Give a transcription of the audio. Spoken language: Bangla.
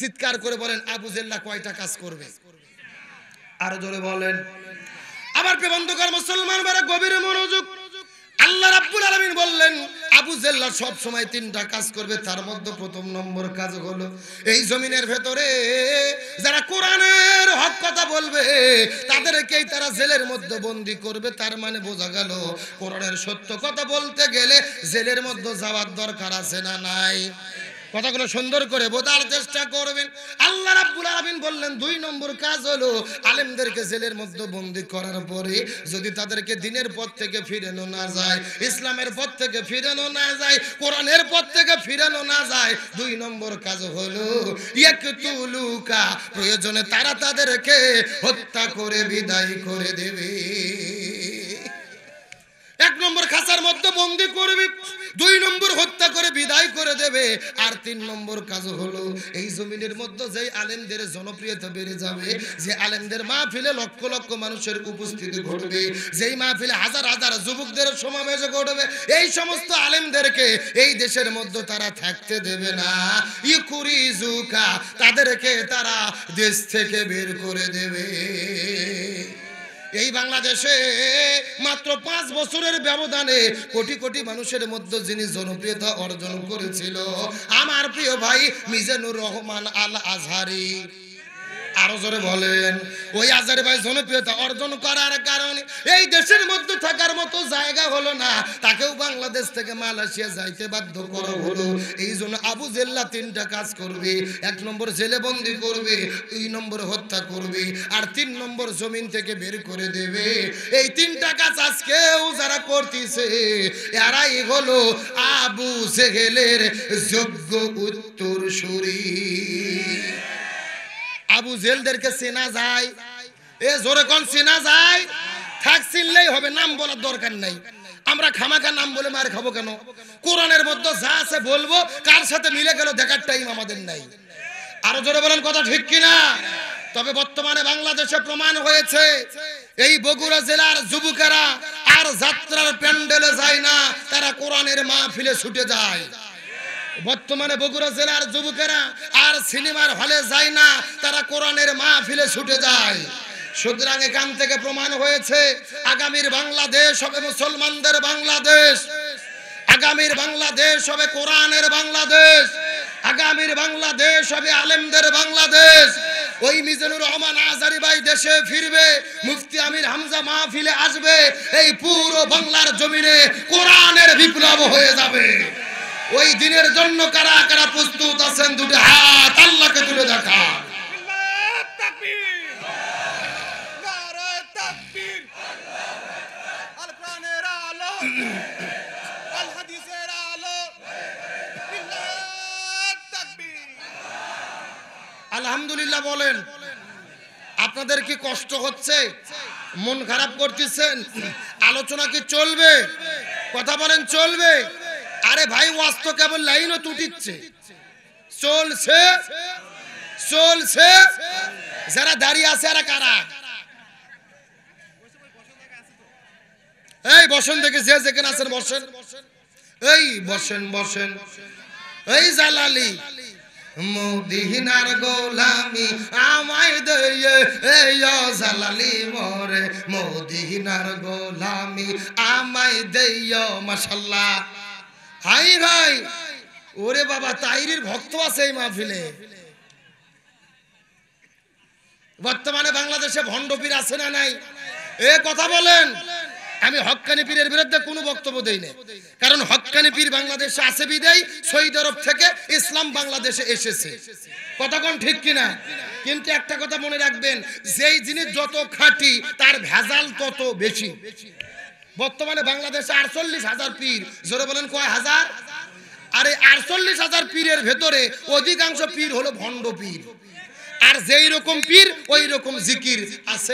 চিৎকার করে বলেন আবু জেল্লা কয়টা কাজ করবে আর জোরে বলেন আবার প্রেবন্ধকার মুসলমান বারে গভীর মনোযোগ আল্লাহ রাব্বুল আলামিন বললেন আবু জেল্লা সব সময় তিনটা কাজ করবে তার মধ্যে প্রথম নম্বর কাজ হলো এই জমিনের ভেতরে যারা কোরআনের হক কথা বলবে তাদেরকেই তারা জেলের মধ্যে বন্দি করবে তার মানে বোঝা গেল কোরআনের সত্য কথা বলতে গেলে জেলের মধ্যে যাওয়ার দরকার আছে না নাই কথাগুলো সুন্দর করে বোঝার চেষ্টা করবেন আল্লাহ রাব্বুল আলামিন বললেন দুই নম্বর কাজ হলো আলেমদেরকে জেলের মধ্যে বন্দী করার পরে যদি তাদেরকে দিনের পথ থেকে ফিরানো না যায় ইসলামের পথ থেকে ফিরানো না যায় কোরআনের পথ থেকে ফিরানো না যায় দুই নম্বর কাজ হলো ইয়াকতুলুকা প্রয়োজনে তারা তাদেরকে হত্যা করে বিদায় করে দেবে এক নম্বর খাঁচার মধ্যে বন্দী করবি দুই নম্বর হত্যা করে বিদায় করে দেবে আর তিন নম্বর কাজ হলো এই জমিনের মধ্যে যে আলেমদের জনপ্রিয়তা বেড়ে যাবে যে আলেমদের মাহফিলে লক্ষ লক্ষ মানুষের উপস্থিতি ঘটবে যেই মাহফিলে হাজার হাজার যুবকদের সমাবেশ ঘটবে এই সমস্ত আলেমদেরকে এই দেশের মধ্যে তারা থাকতে দেবে না ইকুরি জুকা তাদেরকে তারা দেশ থেকে বের করে দেবে এই বাংলাদেশে মাত্র পাঁচ বছরের ব্যবধানে কোটি কোটি মানুষের মধ্যে যিনি জনপ্রিয়তা অর্জন করেছিল আমার প্রিয় ভাই মিজানুর রহমান আল আজহারি আরো জোরে বলেন ওই আজারে ভাই জনপ্রিয়তা অর্জন করার কারণে এই দেশের মধ্যে থাকার মতো জায়গা হলো না তাকেও বাংলাদেশ থেকে মালয়েশিয়া যাইতে বাধ্য করা হলো এই জন্য আবু জেল্লা তিনটা কাজ করবে এক নম্বর জেলেবন্দি করবে দুই নম্বর হত্যা করবে আর তিন নম্বর জমিন থেকে বের করে দেবে এই তিনটা কাজ আজকেও যারা করতেছে এরাই হলো আবু জেহেলের যোগ্য উত্তর শরীর আবু জেলদেরকে চেনা যায় এ জোরে কোন চেনা যায় থাক চিনলেই হবে নাম বলার দরকার নাই আমরা খামাখা নাম বলে মার খাবো কেন কোরআনের মধ্যে যা আছে বলবো কার সাথে মিলে গেল দেখার টাইম আমাদের নাই আরো জোরে বলেন কথা ঠিক কিনা তবে বর্তমানে বাংলাদেশে প্রমাণ হয়েছে এই বগুড়া জেলার যুবকেরা আর যাত্রার প্যান্ডেলে যায় না তারা কোরআনের মাহফিলে ছুটে যায় বর্তমানে বগুড়া জেলার যুবকেরা আর সিনেমার হলে যায় না তারা কোরআনের মা ফিলে ছুটে যায় সুতরাং এখান থেকে প্রমাণ হয়েছে আগামীর বাংলাদেশ হবে মুসলমানদের বাংলাদেশ আগামীর বাংলাদেশ হবে কোরআনের বাংলাদেশ আগামীর বাংলাদেশ হবে আলেমদের বাংলাদেশ ওই মিজানুর রহমান আজারি ভাই দেশে ফিরবে মুফতি আমির হামজা মাহফিলে আসবে এই পুরো বাংলার জমিনে কোরআনের বিপ্লব হয়ে যাবে ওই দিনের জন্য কারা কারা প্রস্তুত আছেন দুটি হাত আল্লাহকে তুলে দেখা আলহামদুলিল্লাহ বলেন আপনাদের কি কষ্ট হচ্ছে মন খারাপ করতেছেন আলোচনা কি চলবে কথা বলেন চলবে আরে ভাই ওয়াজ তো কেবল ও তুটিচ্ছে চলছে চলছে যারা দাঁড়িয়ে আছে আরে কারা এই বসেন দেখে যে যেখানে আছেন বসেন এই বসেন বসেন এই জালালি মদিনার গোলামি আমায় দিয়ে এই জালালি মরে মদিনার গোলামি আমায় দিয়ে মাশাল্লাহ হাই ভাই ওরে বাবা তাইরির ভক্ত আছে এই মাহফিলে বর্তমানে বাংলাদেশে ভণ্ড পীর আছে না নাই এ কথা বলেন আমি হক্কানি পীরের বিরুদ্ধে কোনো বক্তব্য দেই না কারণ হক্কানি পীর বাংলাদেশে আছে বিদেয় সৌদি আরব থেকে ইসলাম বাংলাদেশে এসেছে কতক্ষণ ঠিক কিনা কিন্তু একটা কথা মনে রাখবেন যেই জিনিস যত খাঁটি তার ভেজাল তত বেশি বর্তমানে বাংলাদেশে আটচল্লিশ হাজার পীর জোরে বলেন কয় হাজার আর এই আটচল্লিশ হাজার পীরের ভেতরে অধিকাংশ পীর হলো ভণ্ড পীর আর যেই রকম পীর ওই রকম জিকির আছে